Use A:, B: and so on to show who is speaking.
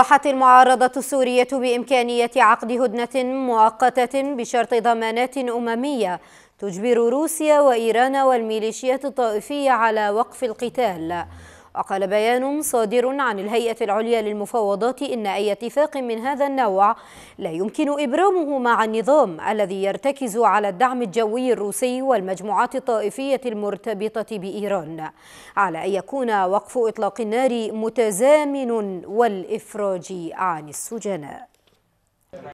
A: صرحت المعارضة السورية بإمكانية عقد هدنة مؤقتة بشرط ضمانات أممية تجبر روسيا وإيران والميليشيات الطائفية على وقف القتال وقال بيان صادر عن الهيئة العليا للمفاوضات إن أي اتفاق من هذا النوع لا يمكن إبرامه مع النظام الذي يرتكز على الدعم الجوي الروسي والمجموعات الطائفية المرتبطة بإيران على أن يكون وقف إطلاق النار متزامن والإفراج عن السجناء